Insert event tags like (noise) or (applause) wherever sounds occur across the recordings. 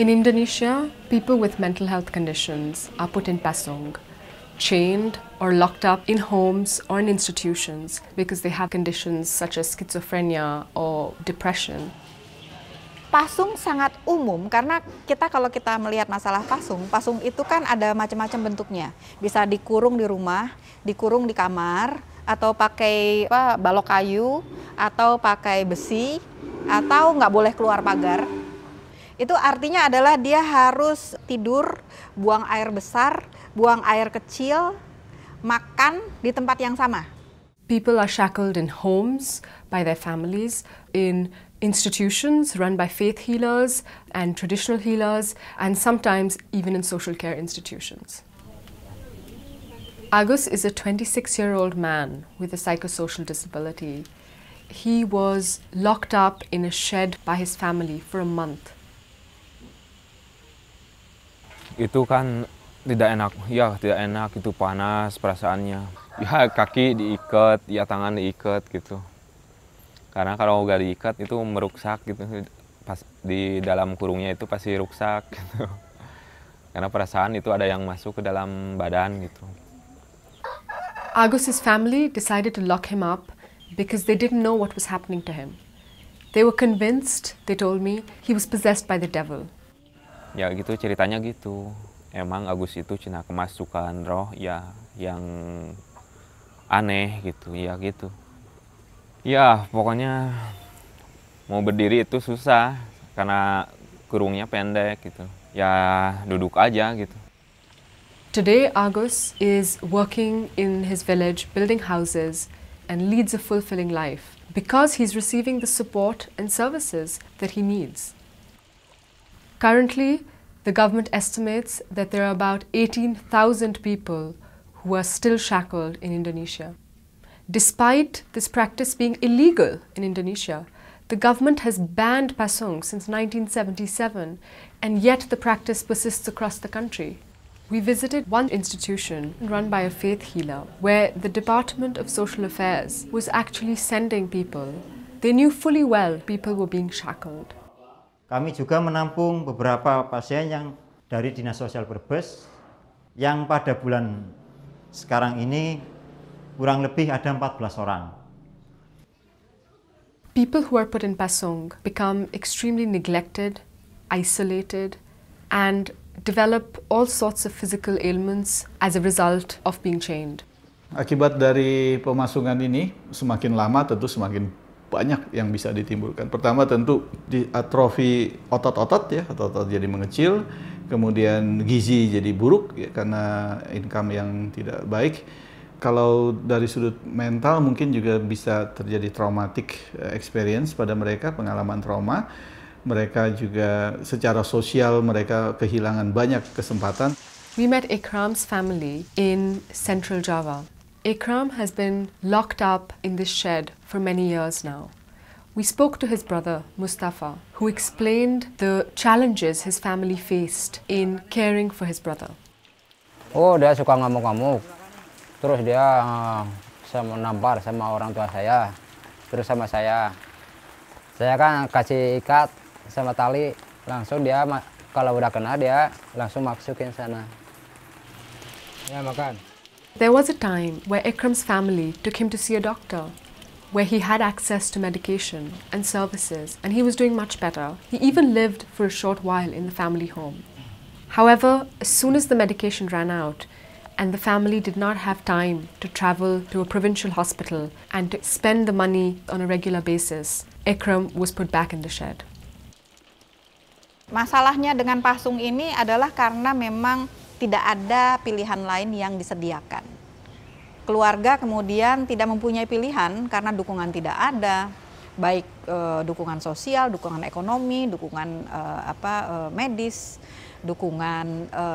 In Indonesia, people with mental health conditions are put in pasung, chained or locked up in homes or in institutions because they have conditions such as schizophrenia or depression. Pasung sangat umum karena kita kalau kita melihat masalah pasung, pasung itu kan ada macam-macam bentuknya. Bisa dikurung di rumah, dikurung di kamar, atau pakai apa, balok kayu, atau pakai besi, atau nggak boleh keluar pagar. Itu artinya adalah dia harus tidur, buang air besar, buang air kecil, makan di tempat yang sama. People are shackled in homes by their families, in institutions run by faith healers and traditional healers, and sometimes even in social care institutions. Agus is a 26 year old man with a psychosocial disability. He was locked up in a shed by his family for a month itu kan tidak enak ya tidak enak itu panas perasaannya ya kaki diikat ya tangan diikat gitu karena kalau nggak diikat itu merusak gitu pas di dalam kurungnya itu pasti rusak gitu karena perasaan itu ada yang masuk ke dalam badan gitu Agus's family decided to lock him up because they didn't know what was happening to him. They were convinced, they told me, he was possessed by the devil ya gitu ceritanya gitu emang Agus itu cina kemasukan roh ya yang aneh gitu ya gitu ya pokoknya mau berdiri itu susah karena kurungnya pendek gitu ya duduk aja gitu Today, Agus is working in his village, building houses, and leads a fulfilling life because he's receiving the support and services that he needs. Currently, the government estimates that there are about 18,000 people who are still shackled in Indonesia. Despite this practice being illegal in Indonesia, the government has banned pasung since 1977, and yet the practice persists across the country. We visited one institution run by a faith healer where the Department of Social Affairs was actually sending people. They knew fully well people were being shackled. Kami juga menampung beberapa pasien yang dari Dinas Sosial Brebes yang pada bulan sekarang ini kurang lebih ada 14 orang. People who are put in Pasong become extremely neglected, isolated, and develop all sorts of physical ailments as a result of being chained. Akibat dari pemasungan ini, semakin lama tentu semakin banyak yang bisa ditimbulkan. Pertama tentu di atrofi ah, otot-otot ya, otot-otot jadi mengecil, kemudian gizi jadi buruk ya, karena income yang tidak baik. Kalau dari sudut mental mungkin juga bisa terjadi traumatic eh, experience pada mereka, pengalaman trauma. Mereka juga secara sosial mereka kehilangan banyak kesempatan. We met Ikram's family in Central Java. Ikram has been locked up in this shed for many years now. We spoke to his brother, Mustafa, who explained the challenges his family faced in caring for his brother. Oh, dia suka ngamuk-ngamuk. Terus dia eh, sama nampar sama orang tua saya. Terus sama saya. Saya kan kasih ikat sama tali, langsung dia kalau udah kena dia langsung masukin sana. Ya makan. There was a time where Ikram's family took him to see a doctor, where he had access to medication and services, and he was doing much better. He even lived for a short while in the family home. However, as soon as the medication ran out, and the family did not have time to travel to a provincial hospital and to spend the money on a regular basis, Ikram was put back in the shed. Masalahnya dengan pasung ini adalah karena memang tidak ada pilihan lain yang disediakan. Keluarga kemudian tidak mempunyai pilihan karena dukungan tidak ada, baik e, dukungan sosial, dukungan ekonomi, dukungan e, apa e, medis, dukungan e,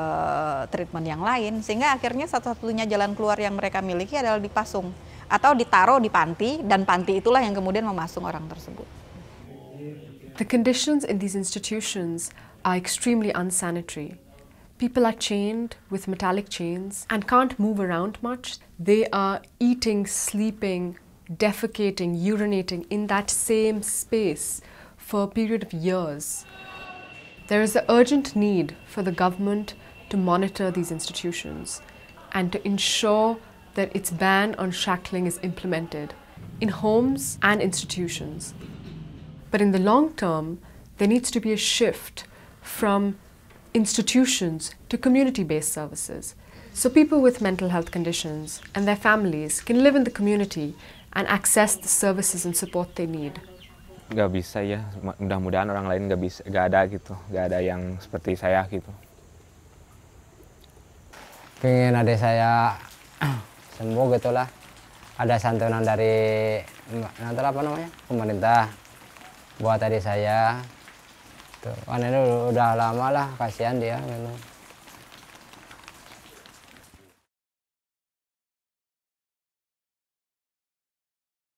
treatment yang lain, sehingga akhirnya satu-satunya jalan keluar yang mereka miliki adalah dipasung atau ditaruh di panti dan panti itulah yang kemudian memasung orang tersebut. The conditions in these institutions are extremely unsanitary. People are chained with metallic chains and can't move around much. They are eating, sleeping, defecating, urinating in that same space for a period of years. There is an urgent need for the government to monitor these institutions and to ensure that its ban on shackling is implemented in homes and institutions. But in the long term, there needs to be a shift from institutions to community based services. So people with mental health conditions and their families can live in the community and access the services and support they need. Gak bisa ya, mudah-mudahan orang lain gak bisa, gak ada gitu, gak ada yang seperti saya gitu. Pengen ada saya (clears throat) sembuh gitu lah, ada santunan dari, nanti apa namanya, pemerintah buat tadi saya gitu. Karena udah, udah lama lah kasihan dia gitu.